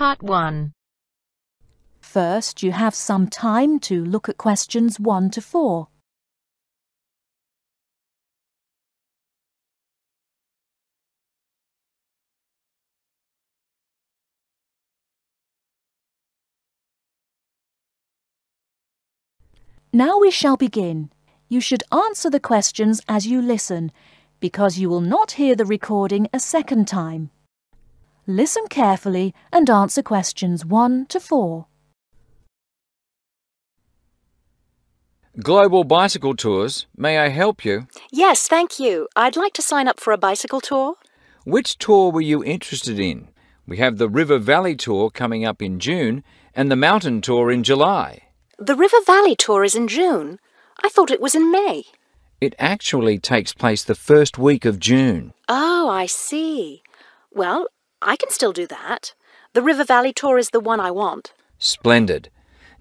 Part 1 First, you have some time to look at questions 1 to 4. Now we shall begin. You should answer the questions as you listen, because you will not hear the recording a second time. Listen carefully and answer questions 1 to 4. Global Bicycle Tours, may I help you? Yes, thank you. I'd like to sign up for a bicycle tour. Which tour were you interested in? We have the River Valley Tour coming up in June and the Mountain Tour in July. The River Valley Tour is in June. I thought it was in May. It actually takes place the first week of June. Oh, I see. Well, I can still do that. The River Valley tour is the one I want. Splendid.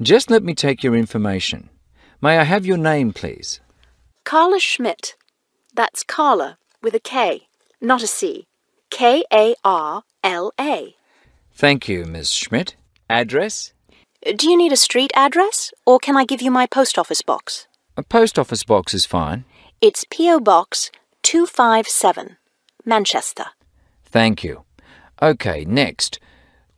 Just let me take your information. May I have your name, please? Carla Schmidt. That's Carla with a K, not a C. K A R L A. Thank you, Miss Schmidt. Address? Do you need a street address, or can I give you my post office box? A post office box is fine. It's P.O. Box 257, Manchester. Thank you. Okay, next.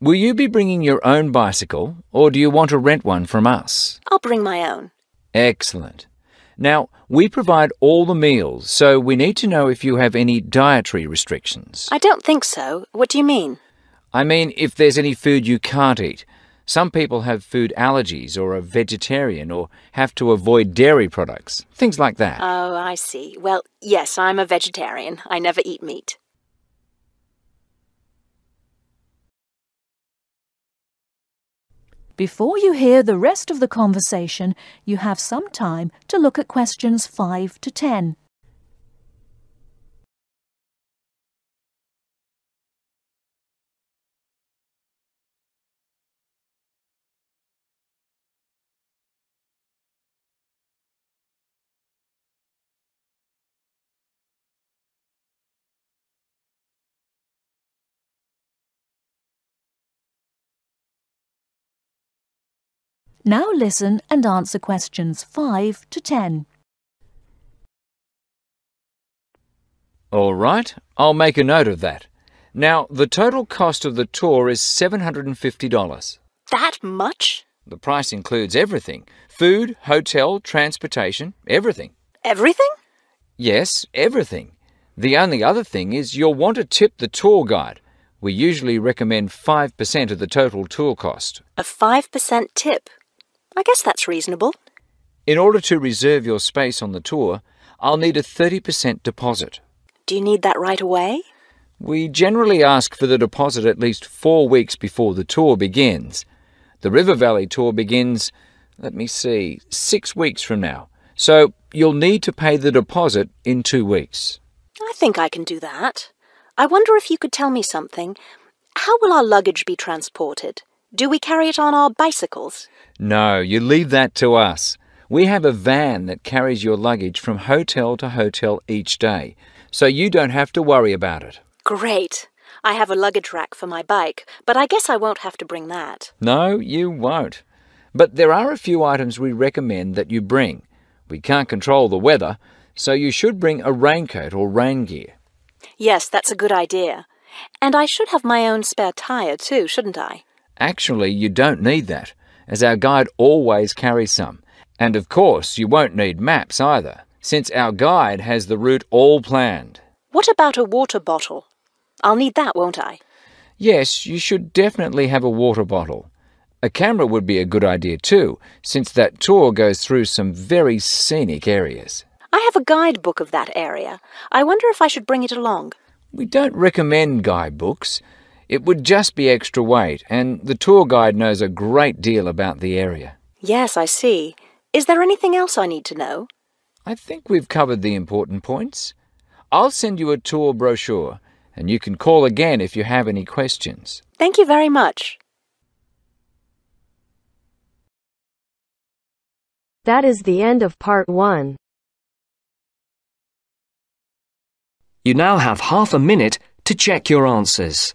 Will you be bringing your own bicycle or do you want to rent one from us? I'll bring my own. Excellent. Now, we provide all the meals, so we need to know if you have any dietary restrictions. I don't think so. What do you mean? I mean if there's any food you can't eat. Some people have food allergies or are vegetarian or have to avoid dairy products, things like that. Oh, I see. Well, yes, I'm a vegetarian. I never eat meat. Before you hear the rest of the conversation, you have some time to look at questions 5 to 10. Now listen and answer questions 5 to 10. All right, I'll make a note of that. Now, the total cost of the tour is $750. That much? The price includes everything. Food, hotel, transportation, everything. Everything? Yes, everything. The only other thing is you'll want to tip the tour guide. We usually recommend 5% of the total tour cost. A 5% tip? I guess that's reasonable. In order to reserve your space on the tour, I'll need a 30% deposit. Do you need that right away? We generally ask for the deposit at least four weeks before the tour begins. The River Valley tour begins, let me see, six weeks from now. So you'll need to pay the deposit in two weeks. I think I can do that. I wonder if you could tell me something. How will our luggage be transported? Do we carry it on our bicycles? No, you leave that to us. We have a van that carries your luggage from hotel to hotel each day, so you don't have to worry about it. Great. I have a luggage rack for my bike, but I guess I won't have to bring that. No, you won't. But there are a few items we recommend that you bring. We can't control the weather, so you should bring a raincoat or rain gear. Yes, that's a good idea. And I should have my own spare tyre too, shouldn't I? Actually, you don't need that, as our guide always carries some. And of course, you won't need maps either, since our guide has the route all planned. What about a water bottle? I'll need that, won't I? Yes, you should definitely have a water bottle. A camera would be a good idea too, since that tour goes through some very scenic areas. I have a guidebook of that area. I wonder if I should bring it along. We don't recommend guidebooks, it would just be extra weight, and the tour guide knows a great deal about the area. Yes, I see. Is there anything else I need to know? I think we've covered the important points. I'll send you a tour brochure, and you can call again if you have any questions. Thank you very much. That is the end of part one. You now have half a minute to check your answers.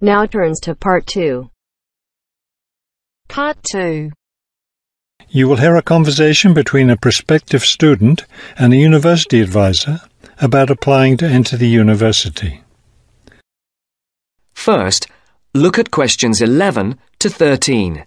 Now turns to part two. Part two. You will hear a conversation between a prospective student and a university advisor about applying to enter the university. First, look at questions 11 to 13.